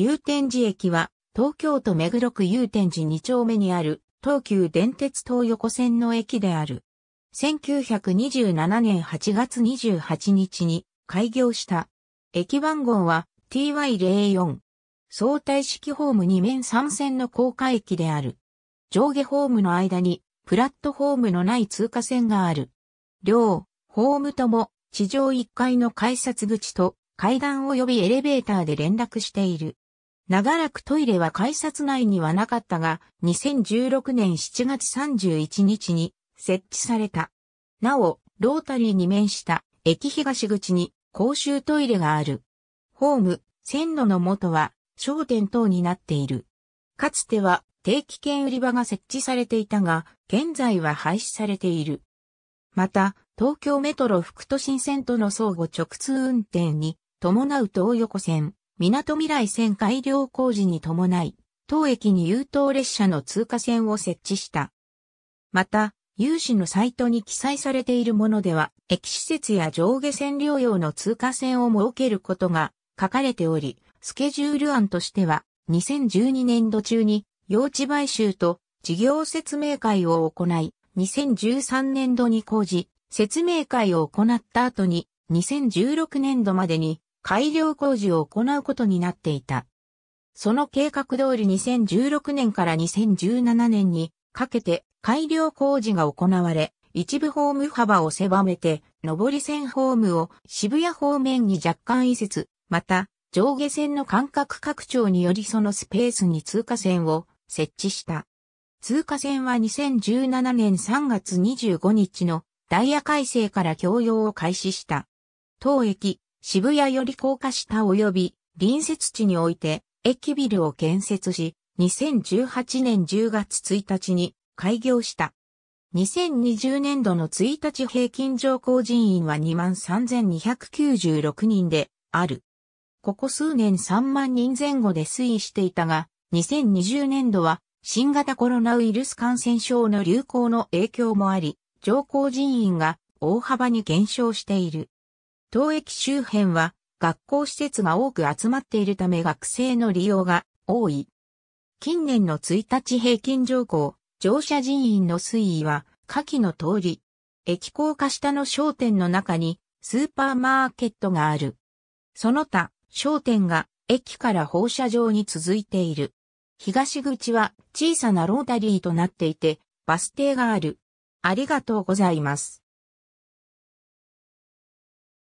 祐天寺駅は、東京都目黒区祐天寺2丁目にある、東急電鉄東横線の駅である。1927年8月28日に開業した。駅番号は TY04。相対式ホーム2面3線の高架駅である。上下ホームの間にプラットホームのない通過線がある。両、ホームとも地上1階の改札口と階段及びエレベーターで連絡している。長らくトイレは改札内にはなかったが、2016年7月31日に設置された。なお、ロータリーに面した駅東口に公衆トイレがある。ホーム、線路の元は商店等になっている。かつては定期券売り場が設置されていたが、現在は廃止されている。また、東京メトロ副都心線との相互直通運転に伴う東横線、港未来線改良工事に伴い、当駅に優等列車の通過線を設置した。また、有志のサイトに記載されているものでは、駅施設や上下線両用の通過線を設けることが書かれており、スケジュール案としては、2012年度中に、用地買収と事業説明会を行い、2013年度に工事、説明会を行った後に、2016年度までに改良工事を行うことになっていた。その計画通り2016年から2017年にかけて改良工事が行われ、一部ホーム幅を狭めて、上り線ホームを渋谷方面に若干移設、また、上下線の間隔拡張によりそのスペースに通過線を設置した。通過線は2017年3月25日のダイヤ改正から共用を開始した。当駅、渋谷より高架下及び隣接地において駅ビルを建設し、2018年10月1日に開業した。2020年度の1日平均乗降人員は23,296人である。ここ数年3万人前後で推移していたが、2020年度は新型コロナウイルス感染症の流行の影響もあり、乗降人員が大幅に減少している。当駅周辺は学校施設が多く集まっているため学生の利用が多い。近年の1日平均乗降、乗車人員の推移は下記の通り、駅高架下の商店の中にスーパーマーケットがある。その他、商店が駅から放射状に続いている。東口は小さなロータリーとなっていて、バス停がある。ありがとうございます。